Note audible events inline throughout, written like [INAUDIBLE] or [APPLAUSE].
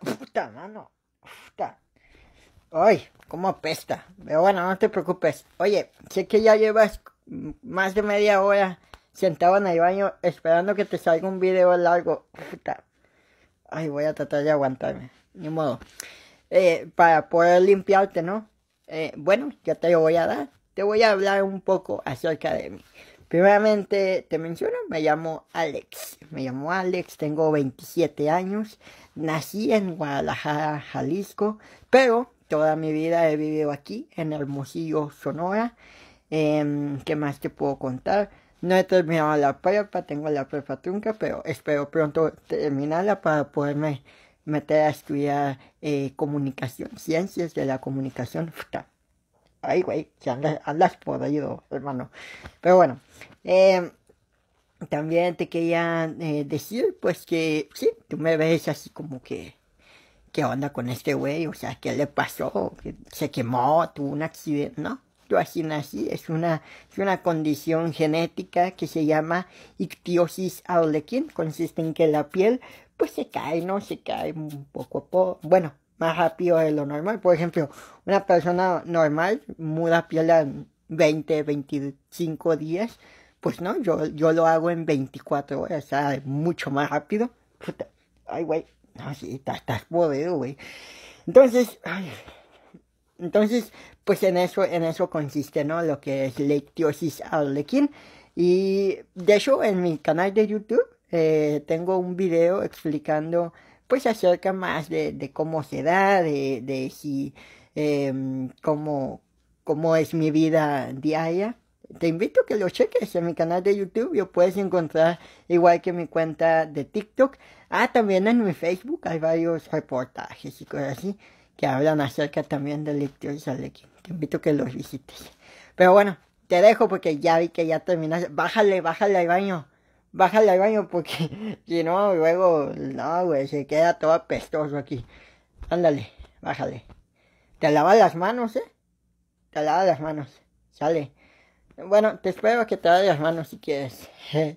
Puta, mano. Puta. Ay, cómo apesta. Pero bueno, no te preocupes. Oye, sé que ya llevas más de media hora sentado en el baño esperando que te salga un video largo. Puta. Ay, voy a tratar de aguantarme. Ni modo. Eh, para poder limpiarte, ¿no? Eh, bueno, ya te lo voy a dar. Te voy a hablar un poco acerca de mí. Primeramente te menciono, me llamo Alex. Me llamo Alex, tengo 27 años. Nací en Guadalajara, Jalisco, pero toda mi vida he vivido aquí, en Hermosillo, Sonora. Em, ¿Qué más te puedo contar? No he terminado la prepa, tengo la prepa trunca, pero espero pronto terminarla para poderme meter a estudiar eh, comunicación, ciencias de la comunicación. Ay, güey, si andas, andas por ahí, hermano. Pero bueno, eh, también te quería eh, decir, pues que sí, tú me ves así como que, ¿qué onda con este güey? O sea, ¿qué le pasó? ¿Se quemó? ¿Tuvo un accidente? No, tú así nací, es una, es una condición genética que se llama ictiosis arlequín, consiste en que la piel pues se cae, ¿no? Se cae un poco a poco, bueno, más rápido de lo normal. Por ejemplo, una persona normal muda piel en 20, 25 días. Pues no, yo, yo lo hago en 24 horas, o sea, mucho más rápido. Ay, güey, no, sí, estás podido, güey. Entonces, entonces, pues en eso, en eso consiste, ¿no? Lo que es lectiosis lequín. Y de hecho, en mi canal de YouTube eh, tengo un video explicando pues acerca más de, cómo se da, de, de si, em, cómo, es mi vida diaria. Te invito a que lo cheques en mi canal de YouTube, lo puedes encontrar igual que mi cuenta de TikTok. Ah, también en mi Facebook hay varios reportajes y cosas así que hablan acerca también de y aquí. Te invito a que los visites. Pero bueno, te dejo porque ya vi que ya terminaste. Bájale, bájale al baño bájale al baño porque [LAUGHS] si no, luego, no, güey, se queda todo apestoso aquí. Ándale, bájale. Te lava las manos, ¿eh? Te lava las manos. Sale. Bueno, te espero que te laves las manos si quieres. [LAUGHS]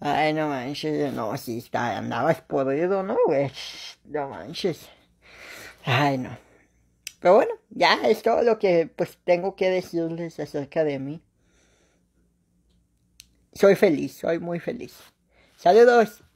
Ay, no manches, no, si está, andabas podrido, ¿no, güey? No manches. Ay, no. Pero bueno, ya es todo lo que pues tengo que decirles acerca de mí soy feliz, soy muy feliz. Saludos.